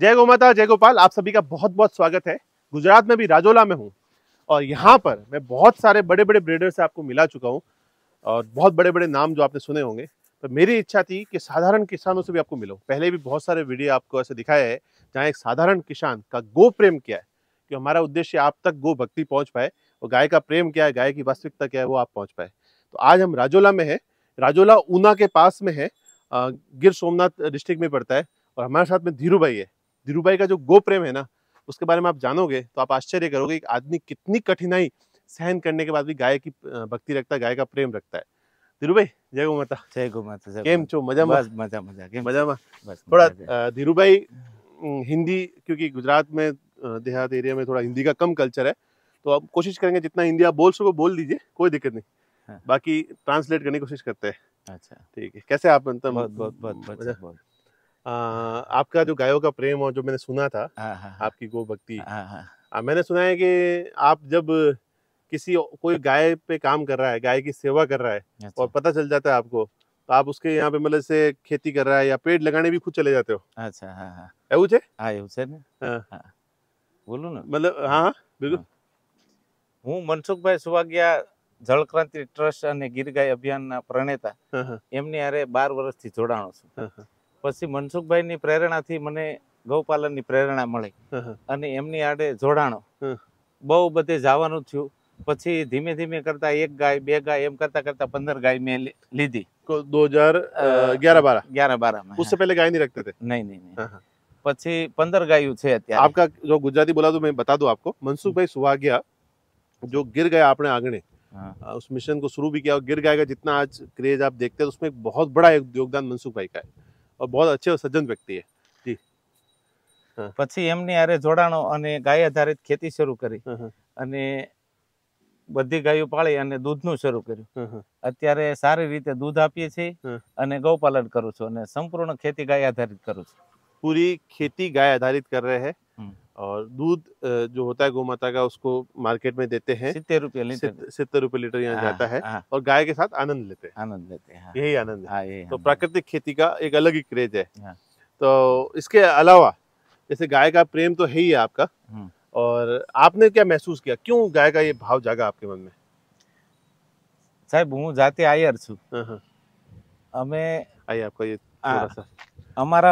जय गो माता जय गोपाल आप सभी का बहुत बहुत स्वागत है गुजरात में भी राजोला में हूँ और यहाँ पर मैं बहुत सारे बड़े बड़े ब्रीडर से आपको मिला चुका हूँ और बहुत बड़े बड़े नाम जो आपने सुने होंगे तो मेरी इच्छा थी कि साधारण किसानों से भी आपको मिलो पहले भी बहुत सारे वीडियो आपको ऐसे दिखाया है जहाँ एक साधारण किसान का गो प्रेम क्या है कि हमारा उद्देश्य आप तक गो भक्ति पहुँच पाए और गाय का प्रेम क्या है गाय की वास्तविकता क्या है वो आप पहुँच पाए तो आज हम राजोला में है राजोला ऊना के पास में है गिर सोमनाथ डिस्ट्रिक्ट में पड़ता है और हमारे साथ में धीरू भाई है धीरू का जो गो प्रेम है ना उसके बारे में आप जानोगे तो आप आश्चर्य करोगे एक आदमी कितनी कठिनाई सहन करने के बाद भी गाय की भक्ति रखता है गाय का प्रेम रखता है धीरू भाई जय गो माता जय गो माता चो मजा मजा मजा मजा थोड़ा धीरू भाई हिंदी क्योंकि गुजरात में देहात एरिया में थोड़ा हिंदी का कम कल्चर है तो आप कोशिश करेंगे जितना हिंदी आप बोल सको बोल दीजिए कोई दिक्कत नहीं हाँ। बाकी ट्रांसलेट करने की कोशिश करते हैं अच्छा ठीक है कैसे आप मतलब बहुत बहुत बहुत बहुत आपका जो गायों का प्रेम और जो मैंने सुना था हाँ, हाँ, हाँ। आपकी गो भक्ति मैंने सुना है कि आप जब किसी कोई गाय पे काम कर रहा है गाय की सेवा कर रहा है और अच्छा। पता चल जाता है आपको तो आप उसके यहाँ पे मतलब से खेती कर रहा है या पेड़ लगाने भी खुद चले जाते हो अच्छा हाँ हाँ है उसे बोलो ना मतलब हाँ बिल्कुल हूँ मनसुख भाई सुभाग्या ક્રાંતિ ટ્રસ્ટ અને ગીર ગાય અભિયાનના પ્રણેતા એમની હારે બાર વર્ષથી જોડાણો છું પછી મનસુખભાઈ ની પ્રેરણા થી મને ગૌપાલન ની પ્રેરણા મળી અને એમ ની આડે જોડાણો બહુ બધી જાવાનું થયું પછી ધીમે ધીમે કરતા એક ગાય બે ગાય એમ કરતા કરતા 15 ગાય મે લીધી તો 2011 12 11 12 માં ઉસસે પહેલા ગાય નહિ રાખતે થા નહીં નહીં પછી 15 ગાયુ છે અત્યારે આપકા જો ગુજરાતી બોલાતો મેં बता दू आपको મનસુખભાઈ સુવા ગયા જો गिर ગયા આપણે આંગણે ઉસ મિશન કો શરૂ ભી કે ગિર ગયા કે જીતના આજ ક્રેઝ આપ દેખતે હો उसमे એક બહોત બડા ઉદ્યોગદાન મનસુખભાઈ કા હે और बहुत अच्छे और सज्जन व्यक्ति है जी પછી એમની આરે જોડાણો અને ગાય આધારિત ખેતી શરૂ કરી અને બધી ગાયો પાળી અને દૂધનું શરૂ કર્યું અત્યારે સારી રીતે દૂધ આપીએ છીએ અને ગૌપાલન કરું છું અને સંપૂર્ણ ખેતી ગાય આધારિત કરું છું પૂરી ખેતી ગાય આધારિત કર રહે હૈ और दूध जो होता है गौ माता का उसको मार्केट में देते हैं सितर रुपये लीटर सितर रुपये लीटर यहाँ हाँ, जाता है हाँ। और गाय के साथ आनंद लेते हैं आनंद लेते हैं हाँ। यही आनंद है तो प्राकृतिक खेती का एक अलग ही क्रेज है तो इसके अलावा जैसे गाय का प्रेम तो है ही है आपका हम्म। और आपने क्या महसूस किया क्यों गाय का ये भाव जागा आपके मन में સાહેબ હું જાતે આયર છું અમે આઈ આપકો યે हमारा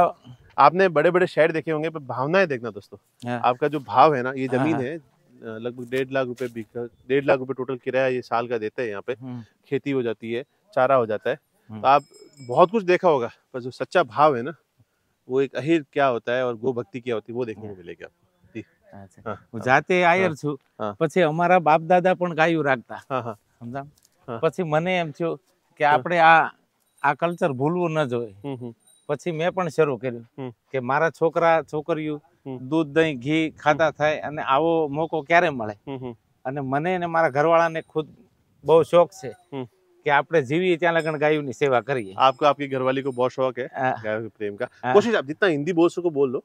आपने बड़े बड़े शहर देखे होंगे पर भावनाएं देखना दोस्तों हाँ। आपका जो भाव है ना ये हाँ, जमीन हाँ। है लगभग डेढ़ लाख रुपए बीघा डेढ़ लाख रुपए टोटल किराया ये साल का देते हैं यहाँ पे हम्म। खेती हो जाती है चारा हो जाता है हम्म। तो आप बहुत कुछ देखा होगा पर जो सच्चा भाव है ना वो एक अहिर क्या होता है और गो भक्ति क्या होती है वो देखने को मिलेगी आपको હું જાતે આયર છું પછી અમારા બાપ દાદા પણ ગાયું રાખતા સમજા પછી મને એમ થયું કે આપણે આ આ કલ્ચર ભૂલવું ન જોઈએ हम्म, પછી મે પણ શરૂ કર્યું કે મારા છોકરા છોકરીઓ દૂધ દહીં ઘી ખાતા થાય અને આવો મોકો ક્યારે મળે અને મને અને મારા ઘરવાળાને ખુદ બહુ શોખ છે કે આપણે જીવીએ ત્યાં લગણ ગાયની સેવા કરીએ આપકો આપકી ઘરવાલી કો બહુ શોખ હે ગાય પ્રેમ કા કોશિશ આપ જીતના હિન્દી બોસકો બોલ લો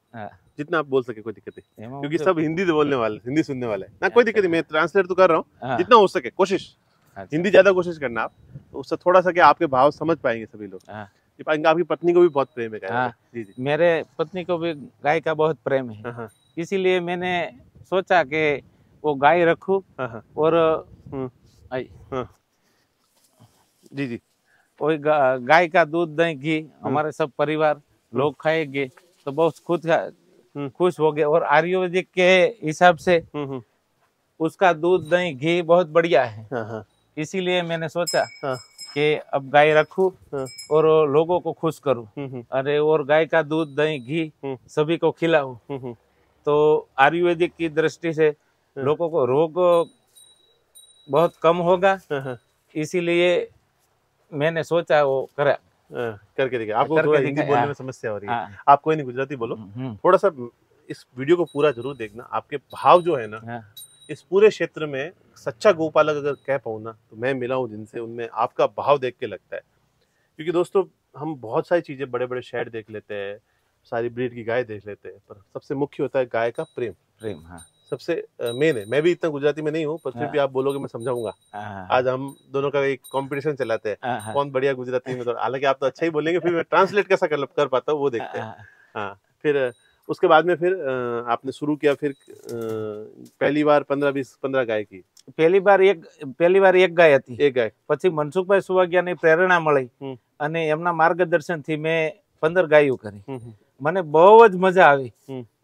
જીતના આપ બોલ સકે કોઈ દિક્કત નહીં ક્યોકી સબ હિન્દી દે બોલને વાલે હિન્દી સુનને વાલે ના કોઈ દિક્કત હે મે ટ્રાન્સલેટર તો કર રહા હું જીતના હો સકે કોશિશ હા હિન્દી જ્યાદા કોશિશ કરના આપ ઉસસે થોડા સા કે આપકે ભાવ સમજ પાયેંગે સભી લોગ आपकी पत्नी को भी बहुत प्रेम है हाँ, जी जी मेरे पत्नी को भी गाय का बहुत प्रेम है हाँ, हाँ। इसीलिए मैंने सोचा कि वो गाय रखू हाँ, और हम्म। आई जी जी वही गाय का दूध दही घी हम्म। हमारे सब परिवार हम्म। लोग खाएंगे तो बहुत खुद खुश हो गए और आयुर्वेदिक के हिसाब से उसका दूध दही घी बहुत बढ़िया है इसीलिए मैंने सोचा कि अब गाय रखू हाँ। और लोगों को खुश करूं हम्म, हम्म। अरे और गाय का दूध दही घी हम्म। सभी को खिलाऊं तो आयुर्वेदिक की दृष्टि से हाँ। लोगों को रोग बहुत कम होगा हाँ, इसीलिए मैंने सोचा वो करा करके देखिए आपको कर हिंदी बोलने में समस्या हो रही है आप कोई नहीं गुजराती बोलो थोड़ा सा इस वीडियो को पूरा जरूर देखना आपके भाव जो है ना इस पूरे क्षेत्र में सच्चा गोपालक अगर कह पाऊँ ना तो मैं मिला हूँ जिनसे उनमें आपका भाव देख के लगता है क्योंकि दोस्तों हम बहुत सारी चीज़ें बड़े बड़े शहर देख लेते हैं सारी ब्रीड की गाय देख लेते हैं पर सबसे मुख्य होता है गाय का प्रेम प्रेम हाँ सबसे मेन है मैं भी इतना गुजराती में नहीं हूँ पर फिर भी हाँ। आप बोलोगे मैं समझाऊंगा हाँ, हाँ, आज हम दोनों का एक कंपटीशन चलाते हैं कौन बढ़िया गुजराती में तो, हालांकि आप तो अच्छा ही बोलेंगे फिर मैं ट्रांसलेट कैसा कर, कर पाता हूँ वो देखते हैं हाँ फिर उसके बाद में फिर आपने शुरू किया फिर पहली बार 15 20 15 गाय की पहली बार एक पहली बार एक गाय थी एक गाय પછી મનસુખભાઈ સુવાગ્યાને પ્રેરણા મળી અને એમના માર્ગદર્શન થી મે 15 ગાયો કરી મને બહુ જ મજા આવી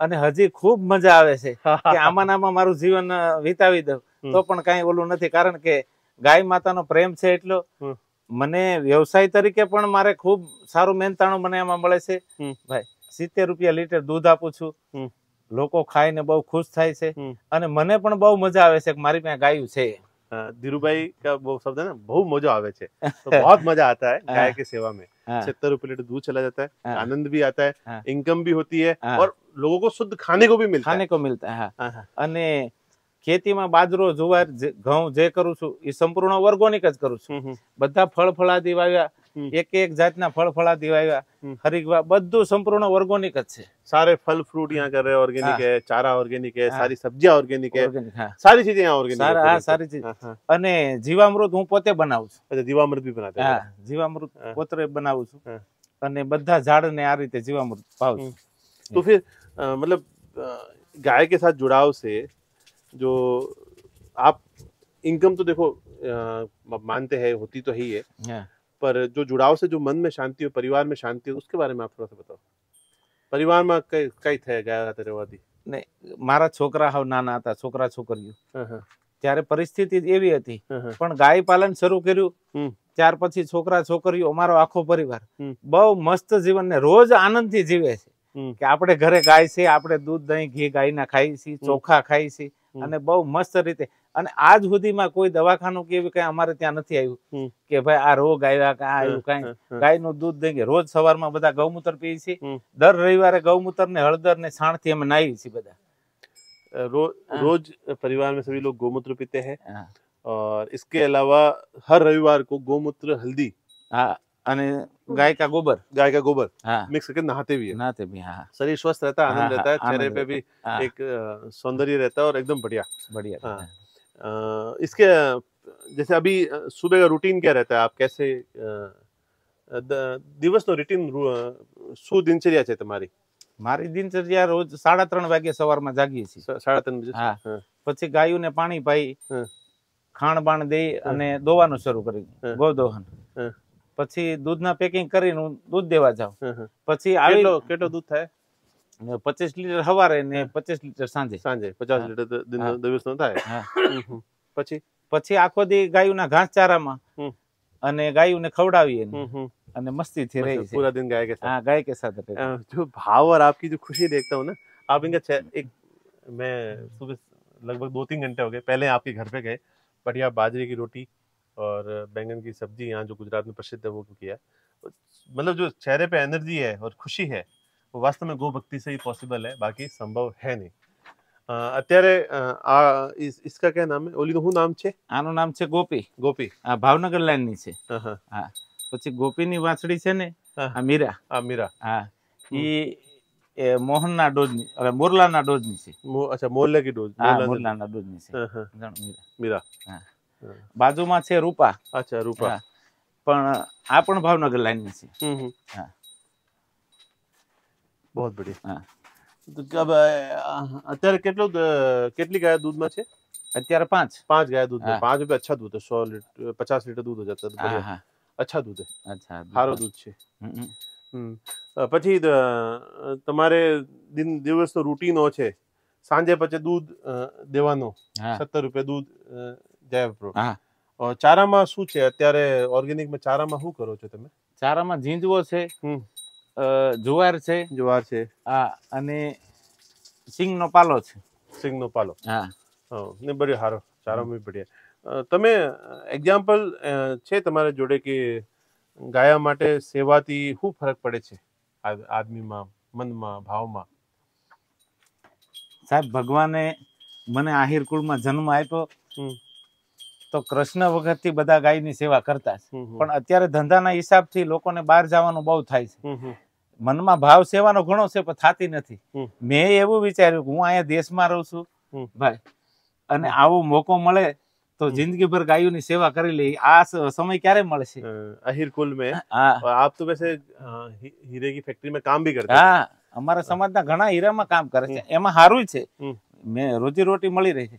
અને હજી ખૂબ મજા આવે છે કે આનાના મારું જીવન વિતાવી દઉં તો પણ કાઈ ઓલું નથી કારણ કે ગાય માતાનો પ્રેમ છે એટલો મને વ્યવસાય તરીકે પણ મારે ખૂબ સારું મહેનતાણું મને આમાં મળે છે ભાઈ સિત્તેર રૂપિયા લીટર દૂધ આપું છું લોકો ખાઈને બહુ ખુશ થાય છે અને મને પણ બહુ મજા આવે છે મારી પાસે ગાયું છે ધીરુભાઈ का वो शब्द है ना बहुत मजा आवे छे तो बहुत मजा आता है गाय की सेवा में सत्तर रुपये लीटर दूध चला जाता है आनंद भी आता है इनकम भी होती है और लोगों અને ખેતીમાં બાજરો જુવાર ઘઉં જે કરું છું એ સંપૂર્ણ ઓર્ગોનિક જ કરું છું બધા ફળ ફળાદી વાવ્યા एक एक जातना फल फला दिवावया खरीखवा બધું સંપૂર્ણ ઓર્ગેનિક જ છે سارے ફલ ફ્રૂટ અહીંયા કરે ઓર્ગેનિક છે ચારા ઓર્ગેનિક છે सारी सब्जी ઓર્ગેનિક છે હા સારી ચીજે ઓર્ગેનિક છે હા સારી ચીજ અને જીવામૃત હું પોતે બનાવું છું એટલે જીવામૃત બી બનાતે જીવામૃત પોતે બનાવું છું અને બધા જાળને આ રીતે જીવામૃત પાઉં છું તો ફિર મતલબ ગાય કે સાથ જુડાવ સે જો આપ ઇન્કમ તો દેખો માનતે હે હોતી તો હી હે पर जो जुड़ाव से जो मन में शांति हो परिवार में शांति हो उसके बारे में आप थोड़ा सा बताओ પરિવારમાં કઈ કઈ થઈ ગયા હતા રહેવાથી ને મારા છોકરા હાવ નાના હતા છોકરા છોકરીઓ ત્યારે પરિસ્થિતિ એવી હતી પણ ગાય પાલન શરૂ કર્યું ત્યાર પછી છોકરા છોકરીઓ અમારો આખો પરિવાર બહુ મસ્ત જીવન ને રોજ આનંદથી જીવે છે કે આપણે ઘરે ગાય છે આપણે દૂધ દહીં ઘી ગાયના ખાઈ છીએ ચોખા ખાઈ છીએ અને બહુ મસ્ત રીતે અને આજ સુધીમાં કોઈ દવાખાનું કે એવી કઈ અમારે ત્યાં નથી આવ્યું કે ભાઈ આ રોગ આવ્યા કે આવ્યું કઈ ગાયનું દૂધ દહીં રોજ સવારમાં બધા ગૌમૂત્ર પીએ છીએ દર રવિવારે ગૌમૂત્ર ને હળદર ને છાણ થી અમે નાહીએ છીએ બધા રોજ પરિવાર में सभी लोग गोमूत्र पीते हैं और इसके अलावा हर रविवार को गोमूत्र हल्दी हाँ અને गाय का गोबर गाय का गोबर हाँ। मिक्स करके नहाते भी है नहाते भी हाँ शरीर स्वस्थ रहता है आनंद रहता है चेहरे पे भी एक सौंदर्य रहता है और एकदम बढ़िया बढ़िया हाँ। इसके जैसे अभी सुबह का रूटीन क्या रहता है आप कैसे દિવસનો રૂટીન શું દિનચર્યા છે તમારી મારી દિનચર્યા રોજ સાડા ત્રણ વાગે સવારમાં જાગીએ છીએ સાડા ત્રણ વાગે પછી गायु ने पानी पाई બાણ बाण અને દોવાનું શરૂ કરી ગૌ દોહન પછી દૂધ ના પેકિંગ કરીને દૂધ દેવા જાઓ પછી આવી કેટો કેટો દૂધ થાય 25 લીટર હવારે ને 25 લીટર સાંજે સાંજે 50 લીટર દિવસનો દિવસનો થાય પછી પછી આખો દી ગાયો ના ઘાસ ચારા માં અને ગાયો ને ખવડાવી અને મસ્તી થી રહી છે પૂરા દિન ગાય કે સાથ હા ગાય કે સાથ રહે તો ભાવ اور આપકી જો ખુશી દેખતા હું ને આપ ઇનકા એક મે સવારે લગભગ 2-3 કલાક પહેલા આપકી ઘર પે ગય પઢિયા બાજરી ની રોટી और बैंगन की सब्जी यहाँ जो गुजरात में प्रसिद्ध है वो किया मतलब जो चेहरे पे एनर्जी है और खुशी है वो वास्तव में गो भक्ति से ही पॉसिबल है बाकी संभव है नहीं અત્યારે આ इसका क्या नाम है ઓલીનું શું નામ છે આનું નામ છે ગોપી ગોપી આ ભાવનગર લાઈનની છે હા પછી ગોપીની વાંસળી છે ને આ મીરા આ મીરા હા એ મોહનના ડોજની અરે મોરલાના ડોજની છે અચ્છા મોરલે કી ડોજ મોરલાના ડોજની છે મીરા મીરા હા બાજુમાં છે રૂપા અચ્છા રૂપા પણ આ પણ ભાવનગર લાઈન છે બહુ બઢિયા હા અત્યારે કેટલું કેટલી ગાય દૂધમાં છે અત્યારે પાંચ પાંચ ગાય દૂધ પાંચ રૂપિયા અચ્છા દૂધ સો લીટર પચાસ લીટર દૂધ જતા અચ્છા દૂધ અચ્છા સારો દૂધ છે પછી તમારે દિન દિવસનો રૂટીનો છે સાંજે પછી દૂધ દેવાનો સત્તર રૂપિયા દૂધ જય હા ચારામાં શું છે અત્યારે ઓર્ગેનિક ઓર્ગેનિકમાં ચારામાં શું કરો છો તમે ચારામાં જીંજવો છે જુવાર છે જુવાર છે હા અને સિંગનો પાલો છે સિંગનો પાલો હા ને બડ્યો સારો ચારામાં બી બઢિયા તમે એક્ઝામ્પલ છે તમારા જોડે કે ગાયા માટે સેવાથી શું ફરક પડે છે આદમીમાં મનમાં ભાવમાં સાહેબ ભગવાને મને આહિર કુળમાં જન્મ આપ્યો તો કૃષ્ણ વખતથી બધા ગાયની સેવા કરતા છે પણ અત્યારે ધંધાના હિસાબથી લોકોને બહાર જવાનું બહુ થાય છે મનમાં ભાવ સેવાનો ઘણો છે પણ થતી નથી મેં એવું વિચાર્યું હું અહીંયા દેશમાં રહું છું ભાઈ અને આવો મોકો મળે તો જિંદગી ભર જિંદગીભર ની સેવા કરી લે આ સમય ક્યારે મળશે અહીર કુલ મે આપ તો વૈસે હીરે કી ફેક્ટરી મે કામ ભી કરતે હા અમારા સમાજ ના ઘણા હીરામાં કામ કરે છે એમાં સારું છે મેં રોજી રોટી મળી રહી છે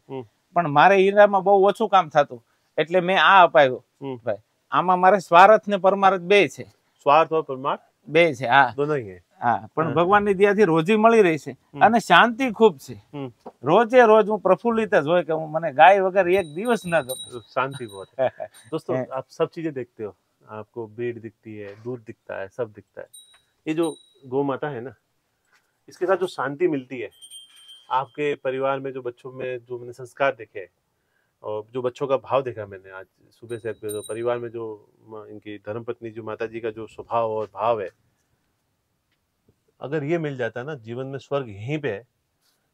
પણ મારે હીરામાં બહુ ઓછું કામ થતું એટલે મેં આ અપાવ્યો ભાઈ આમાં મારે સ્વાર્થ ને પરમાર્થ બે છે સ્વાર્થ પરમાર્થ બે છે હા હા પણ ભગવાનની દયાથી રોજી મળી રહી છે અને શાંતિ ખૂબ છે રોજે રોજ હું પ્રફુલ્લિત જ હોય કે હું મને ગાય વગર એક દિવસ ના ગમે શાંતિ बहुत है दोस्तों आप सब चीजें देखते हो आपको भीड़ दिखती है दूध दिखता है सब दिखता है જો जो गौ माता है ना इसके साथ जो शांति मिलती आपके परिवार में जो बच्चों में जो मैंने संस्कार देखे और जो बच्चों का भाव देखा मैंने आज सुबह से तो परिवार में जो इनकी धर्मपत्नी जो माता जी का जो स्वभाव और भाव है अगर ये मिल जाता ना जीवन में स्वर्ग यहीं पे है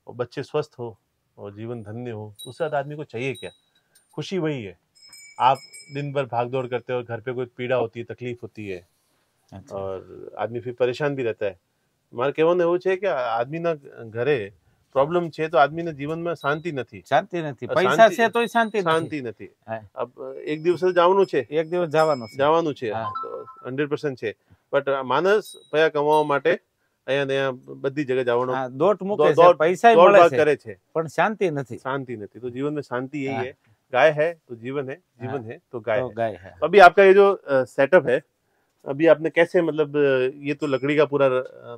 और बच्चे स्वस्थ हो और जीवन धन्य हो तो उससे आदमी को चाहिए क्या खुशी वही है आप दिन भर भाग दौड़ करते हो घर पे कोई पीड़ा होती है तकलीफ होती है अच्छा। और आदमी फिर परेशान भी रहता है हमारे कहने वो चाहिए कि आदमी ना घरे પ્રોબ્લેમ છે તો આદમીને જીવનમાં શાંતિ નથી શાંતિ નથી પૈસા છે તોય શાંતિ નથી શાંતિ નથી અબ એક દિવસ જવાનું છે એક દિવસ જવાનું છે જવાનું છે તો 100% છે બટ આ માનસ પૈયા કમાવા માટે અહીંયા ત્યાં બધી જગ્યા જવાનું હા ડોટ મુકે છે પૈસા જ મળશે વાત કરે છે પણ શાંતિ નથી શાંતિ નથી તો જીવનમાં શાંતિ એ જ હે ગાય હે તો જીવન હે જીવન હે તો ગાય હે અબી આપકા યે જો સેટઅપ હે अभी आपने कैसे मतलब ये तो लकड़ी का पूरा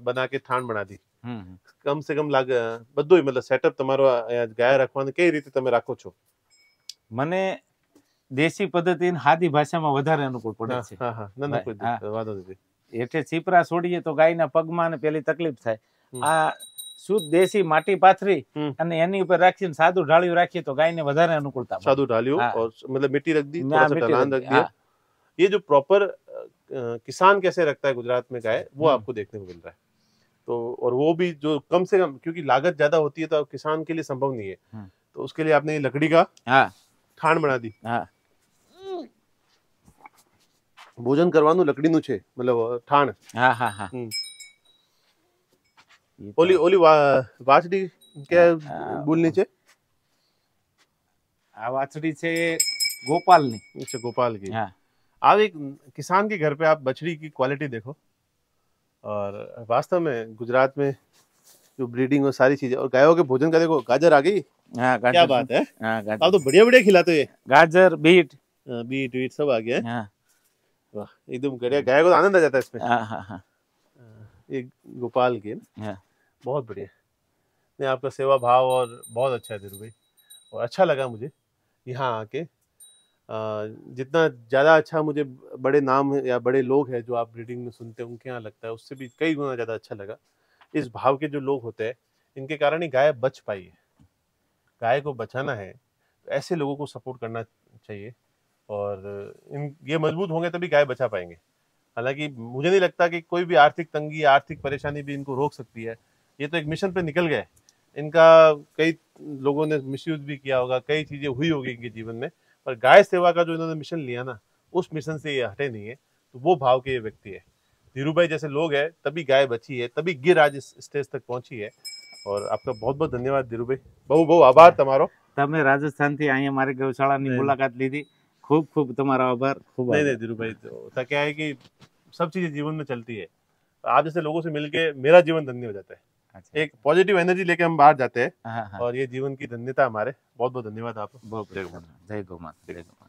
बना के ठाण बना दी हम्म, हम्म। कम से कम लाग बद्दो मतलब सेटअप तमारो गाय रखवा कई रीते तमे राखो छो मने देसी पद्धति हादी भाषा में वधारे अनुकूल पड़े हाँ, छे हां हां ना कोई हाँ। वादो दे एठे सीपरा छोड़िए तो गाय ना पग मान पहली तकलीफ थाय हम्म। आ शुद्ध देशी माटी पाथरी અને એની ઉપર રાખીને સાદું ઢાળ્યું રાખીએ તો ગાયને વધારે અનુકૂળતા સાદું ઢાળ્યું મતલબ મીટી રાખ દી થોડો સટાન રાખ દી ये जो प्रॉपर किसान कैसे रखता है गुजरात में गाय वो हम्म। आपको देखने को मिल रहा है तो और वो भी जो कम से कम क्योंकि लागत ज्यादा होती है तो किसान के लिए संभव नहीं है हम्म। तो उसके लिए आपने ये लकड़ी का हाँ। ठाण बना दी हाँ। भोजन કરવાનું લકડીનું છે મતલબ मतलब હા हाँ, हम्म। तो ओली ओली वाचडी क्या વાછડી કે आ वाचडी આ गोपाल ने ગોપાલની गोपाल की हां आप एक किसान के घर पे आप बछड़ी की क्वालिटी देखो और वास्तव में गुजरात में जो ब्रीडिंग और सारी चीजें और गायों के भोजन का देखो गाजर आ गई हाँ, क्या बात है हाँ, आप तो बढ़िया बढ़िया खिलाते हो गाजर बीट हाँ, बीट वीट सब आ गया हाँ। वाह एकदम बढ़िया गाय को तो आनंद आ जाता है इसमें हाँ, हाँ ये गोपाल के बहुत बढ़िया नहीं आपका सेवा भाव और बहुत अच्छा है धीरू भाई और अच्छा लगा मुझे यहाँ आके जितना ज़्यादा अच्छा मुझे बड़े नाम या बड़े लोग हैं जो आप रीडिंग में सुनते हैं उनके यहाँ लगता है उससे भी कई गुना ज़्यादा अच्छा लगा इस भाव के जो लोग होते हैं इनके कारण ही गाय बच पाई है गाय को बचाना है तो ऐसे लोगों को सपोर्ट करना चाहिए और इन ये मजबूत होंगे तभी गाय बचा पाएंगे हालांकि मुझे नहीं लगता कि कोई भी आर्थिक तंगी आर्थिक परेशानी भी इनको रोक सकती है ये तो एक मिशन पे निकल गए इनका कई लोगों ने मिसयूज भी किया होगा कई चीज़ें हुई होगी इनके जीवन में पर गाय सेवा का जो इन्होंने मिशन लिया ना उस मिशन से ये हटे नहीं है तो वो भाव के ये व्यक्ति है धीरू भाई जैसे लोग हैं तभी गाय बची है तभी गिर आज इस स्टेज तक पहुंची है और आपका बहुत बहुत धन्यवाद धीरू भाई बहु बहु आभार તમારો आई हमारे गौशाला ने मुलाकात ली थी खूब खूब तुम्हारा आभार खूब नहीं नहीं धीरू भाई तो क्या है कि सब चीजें जीवन में चलती है आप जैसे लोगों से मिलके मेरा जीवन धन्य हो जाता है अच्छा, एक पॉजिटिव अच्छा। एनर्जी लेके हम बाहर जाते हैं हाँ, हाँ, हाँ। और ये जीवन की धन्यता हमारे बहुत बहुत धन्यवाद आपको जय गो माता जय गो माता